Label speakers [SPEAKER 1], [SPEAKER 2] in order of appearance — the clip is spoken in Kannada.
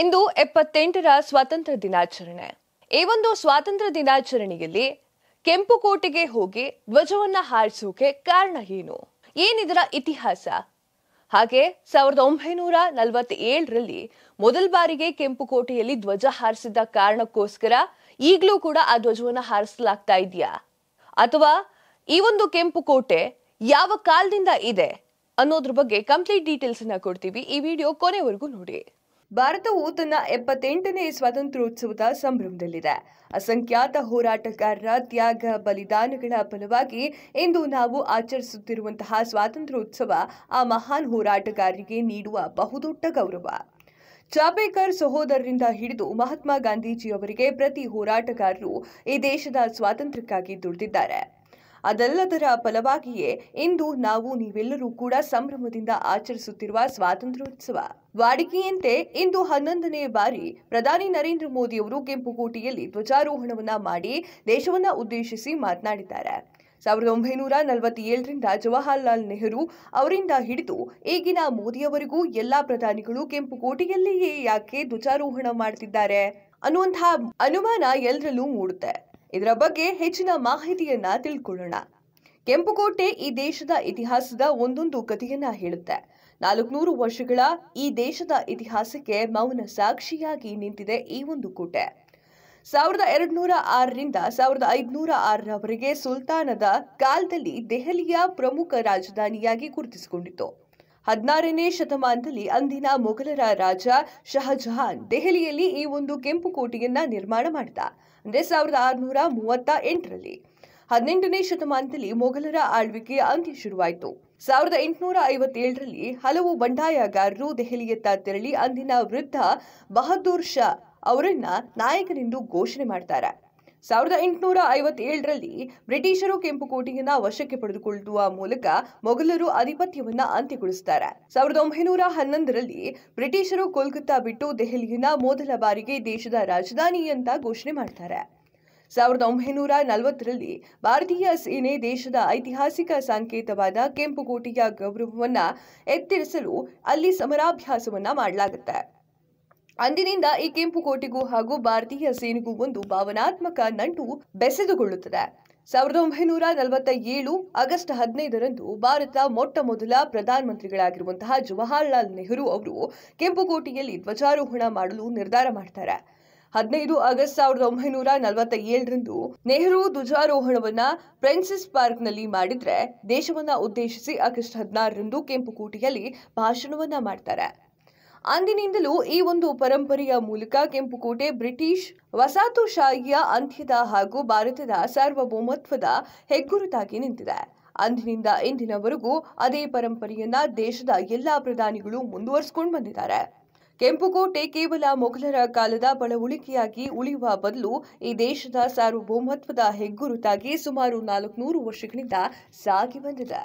[SPEAKER 1] ಇಂದು ಎಪ್ಪತ್ತೆಂಟರ ಸ್ವಾತಂತ್ರ್ಯ ದಿನಾಚರಣೆ ಈ ಒಂದು ಸ್ವಾತಂತ್ರ್ಯ ದಿನಾಚರಣೆಯಲ್ಲಿ ಕೆಂಪುಕೋಟೆಗೆ ಹೋಗಿ ಧ್ವಜವನ್ನ ಹಾರಿಸೋಕೆ ಕಾರಣ ಏನು ಏನಿದರ ಇತಿಹಾಸ ಹಾಗೆ ಸಾವಿರದ ಒಂಬೈನೂರ ನಲವತ್ತೇಳರಲ್ಲಿ ಮೊದಲ ಬಾರಿಗೆ ಕೆಂಪುಕೋಟೆಯಲ್ಲಿ ಧ್ವಜ ಹಾರಿಸಿದ ಕಾರಣಕ್ಕೋಸ್ಕರ ಈಗಲೂ ಕೂಡ ಆ ಧ್ವಜವನ್ನ ಹಾರಿಸಲಾಗ್ತಾ ಇದೆಯಾ ಅಥವಾ ಈ ಒಂದು ಕೆಂಪು ಕೋಟೆ ಯಾವ ಕಾಲದಿಂದ ಇದೆ ಅನ್ನೋದ್ರ ಬಗ್ಗೆ ಕಂಪ್ಲೀಟ್ ಡೀಟೇಲ್ಸ್ ಅನ್ನ ಕೊಡ್ತೀವಿ ಈ ವಿಡಿಯೋ ಕೊನೆವರೆಗೂ ನೋಡಿ ಭಾರತವು ತನ್ನ ಎಪ್ಪತ್ತೆಂಟನೇ ಸ್ವಾತಂತ್ರ್ಯೋತ್ಸವದ ಸಂಭ್ರಮದಲ್ಲಿದೆ ಅಸಂಖ್ಯಾತ ಹೋರಾಟಗಾರರ ತ್ಯಾಗ ಬಲಿದಾನಗಳ ಫಲವಾಗಿ ಇಂದು ನಾವು ಆಚರಿಸುತ್ತಿರುವಂತಹ ಸ್ವಾತಂತ್ರ್ಯೋತ್ಸವ ಆ ಮಹಾನ್ ಹೋರಾಟಗಾರರಿಗೆ ನೀಡುವ ಬಹುದೊಡ್ಡ ಗೌರವ ಚಾಪೇಕರ್ ಸಹೋದರರಿಂದ ಹಿಡಿದು ಮಹಾತ್ಮ ಗಾಂಧೀಜಿಯವರಿಗೆ ಪ್ರತಿ ಹೋರಾಟಗಾರರು ಈ ದೇಶದ ಸ್ವಾತಂತ್ರ್ಯಕ್ಕಾಗಿ ದುಡಿದಿದ್ದಾರೆ ಅದೆಲ್ಲದರ ಫಲವಾಗಿಯೇ ಇಂದು ನಾವು ನೀವೆಲ್ಲರೂ ಕೂಡ ಸಂಭ್ರಮದಿಂದ ಆಚರಿಸುತ್ತಿರುವ ಸ್ವಾತಂತ್ರ್ಯೋತ್ಸವ ವಾಡಿಕೆಯಂತೆ ಇಂದು ಹನ್ನೊಂದನೇ ಬಾರಿ ಪ್ರಧಾನಿ ನರೇಂದ್ರ ಮೋದಿ ಅವರು ಕೆಂಪುಕೋಟೆಯಲ್ಲಿ ಧ್ವಜಾರೋಹಣವನ್ನ ಮಾಡಿ ದೇಶವನ್ನ ಉದ್ದೇಶಿಸಿ ಮಾತನಾಡಿದ್ದಾರೆ ಸಾವಿರದ ಒಂಬೈನೂರ ನಲವತ್ತೇಳರಿಂದ ಜವಾಹರ್ಲಾಲ್ ನೆಹರು ಅವರಿಂದ ಹಿಡಿದು ಈಗಿನ ಮೋದಿಯವರೆಗೂ ಎಲ್ಲಾ ಪ್ರಧಾನಿಗಳು ಕೆಂಪುಕೋಟೆಯಲ್ಲಿಯೇ ಯಾಕೆ ಧ್ವಜಾರೋಹಣ ಮಾಡುತ್ತಿದ್ದಾರೆ ಅನ್ನುವಂತಹ ಅನುಮಾನ ಎಲ್ಲರಲ್ಲೂ ಮೂಡುತ್ತೆ ಇದರ ಬಗ್ಗೆ ಹೆಚ್ಚಿನ ಮಾಹಿತಿಯನ್ನ ತಿಳ್ಕೊಳ್ಳೋಣ ಕೆಂಪುಕೋಟೆ ಈ ದೇಶದ ಇತಿಹಾಸದ ಒಂದೊಂದು ಕಥೆಯನ್ನ ಹೇಳುತ್ತೆ ನಾಲ್ಕುನೂರು ವರ್ಷಗಳ ಈ ದೇಶದ ಇತಿಹಾಸಕ್ಕೆ ಮೌನ ಸಾಕ್ಷಿಯಾಗಿ ನಿಂತಿದೆ ಈ ಒಂದು ಕೋಟೆ ಸಾವಿರದ ಎರಡ್ನೂರ ಆರರಿಂದ ಸಾವಿರದ ಐದುನೂರ ಆರರವರೆಗೆ ಸುಲ್ತಾನದ ಕಾಲದಲ್ಲಿ ದೆಹಲಿಯ ಪ್ರಮುಖ ರಾಜಧಾನಿಯಾಗಿ ಗುರುತಿಸಿಕೊಂಡಿತು ಹದಿನಾರನೇ ಶತಮಾನದಲ್ಲಿ ಅಂದಿನ ಮೊಘಲರ ರಾಜ ಶಹಜಹಾನ್ ದೆಹಲಿಯಲ್ಲಿ ಈ ಒಂದು ಕೆಂಪು ಕೋಟೆಯನ್ನ ನಿರ್ಮಾಣ ಮಾಡಿದ ಅಂದ್ರೆ ಸಾವಿರದ ಆರುನೂರ ಮೂವತ್ತ ಎಂಟರಲ್ಲಿ ಹದಿನೆಂಟನೇ ಶತಮಾನದಲ್ಲಿ ಮೊಘಲರ ಆಳ್ವಿಕೆ ಅಂತ್ಯ ಶುರುವಾಯಿತು ಸಾವಿರದ ಎಂಟುನೂರ ಐವತ್ತೇಳರಲ್ಲಿ ಹಲವು ಬಂಡಾಯಗಾರರು ದೆಹಲಿಯತ್ತ ತೆರಳಿ ಅಂದಿನ ವೃದ್ಧ ಬಹದ್ದೂರ್ ಶಾ ಅವರನ್ನ ನಾಯಕನೆಂದು ಘೋಷಣೆ ಮಾಡ್ತಾರೆ ಸಾವಿರದ ಎಂಟುನೂರ ಐವತ್ತೇಳರಲ್ಲಿ ಬ್ರಿಟಿಷರು ಕೋಟೆಯನ್ನ ವಶಕ್ಕೆ ಪಡೆದುಕೊಳ್ಳುವ ಮೂಲಕ ಮೊಘಲರು ಆಧಿಪತ್ಯವನ್ನ ಅಂತ್ಯಗೊಳಿಸುತ್ತಾರೆ ಸಾವಿರದ ಒಂಬೈನೂರ ಹನ್ನೊಂದರಲ್ಲಿ ಬ್ರಿಟಿಷರು ಕೋಲ್ಕತ್ತಾ ಬಿಟ್ಟು ದೆಹಲಿಯನ್ನ ಮೊದಲ ಬಾರಿಗೆ ದೇಶದ ರಾಜಧಾನಿ ಅಂತ ಘೋಷಣೆ ಮಾಡ್ತಾರೆ ಸಾವಿರದ ಒಂಬೈನೂರ ನಲವತ್ತರಲ್ಲಿ ಭಾರತೀಯ ಸೇನೆ ದೇಶದ ಐತಿಹಾಸಿಕ ಸಂಕೇತವಾದ ಕೆಂಪುಕೋಟೆಯ ಗೌರವವನ್ನ ಎತ್ತಿರಿಸಲು ಅಲ್ಲಿ ಸಮರಾಭ್ಯಾಸವನ್ನ ಮಾಡಲಾಗುತ್ತೆ ಅಂದಿನಿಂದ ಈ ಕೋಟೆಗೂ ಹಾಗೂ ಭಾರತೀಯ ಸೇನೆಗೂ ಒಂದು ಭಾವನಾತ್ಮಕ ನಂಟು ಬೆಸೆದುಕೊಳ್ಳುತ್ತದೆ ಸಾವಿರದ ಒಂಬೈನೂರ ನಲವತ್ತ ಏಳು ಆಗಸ್ಟ್ ಹದಿನೈದರಂದು ಭಾರತ ಮೊಟ್ಟ ಮೊದಲ ಪ್ರಧಾನಮಂತ್ರಿಗಳಾಗಿರುವಂತಹ ಜವಾಹರಲಾಲ್ ನೆಹರು ಅವರು ಕೆಂಪುಕೋಟೆಯಲ್ಲಿ ಧ್ವಜಾರೋಹಣ ಮಾಡಲು ನಿರ್ಧಾರ ಮಾಡ್ತಾರೆ ಹದಿನೈದು ಆಗಸ್ಟ್ ಸಾವಿರದ ಒಂಬೈನೂರ ನಲವತ್ತ ಏಳರಂದು ನೆಹರು ಧ್ವಜಾರೋಹಣವನ್ನ ಪ್ರಿನ್ಸೆಸ್ ಪಾರ್ಕ್ನಲ್ಲಿ ಮಾಡಿದ್ರೆ ದೇಶವನ್ನ ಉದ್ದೇಶಿಸಿ ಆಗಸ್ಟ್ ಹದಿನಾರರಂದು ಕೆಂಪುಕೋಟೆಯಲ್ಲಿ ಭಾಷಣವನ್ನ ಮಾಡ್ತಾರೆ ಅಂದಿನಿಂದಲೂ ಈ ಒಂದು ಪರಂಪರೆಯ ಮೂಲಕ ಕೆಂಪುಕೋಟೆ ಬ್ರಿಟಿಷ್ ವಸಾತುಶಾಹಿಯ ಅಂತ್ಯದ ಹಾಗೂ ಭಾರತದ ಸಾರ್ವಭೌಮತ್ವದ ಹೆಗ್ಗುರುತಾಗಿ ನಿಂತಿದೆ ಅಂದಿನಿಂದ ಇಂದಿನವರೆಗೂ ಅದೇ ಪರಂಪರೆಯನ್ನ ದೇಶದ ಎಲ್ಲಾ ಪ್ರಧಾನಿಗಳು ಮುಂದುವರಿಸಿಕೊಂಡು ಬಂದಿದ್ದಾರೆ ಕೆಂಪುಕೋಟೆ ಕೇವಲ ಮೊಘಲರ ಕಾಲದ ಬಳವಳಿಕೆಯಾಗಿ ಉಳಿಯುವ ಬದಲು ಈ ದೇಶದ ಸಾರ್ವಭೌಮತ್ವದ ಹೆಗ್ಗುರುತಾಗಿ ಸುಮಾರು ನಾಲ್ಕುನೂರು ವರ್ಷಗಳಿಂದ ಸಾಗಿ ಬಂದಿದೆ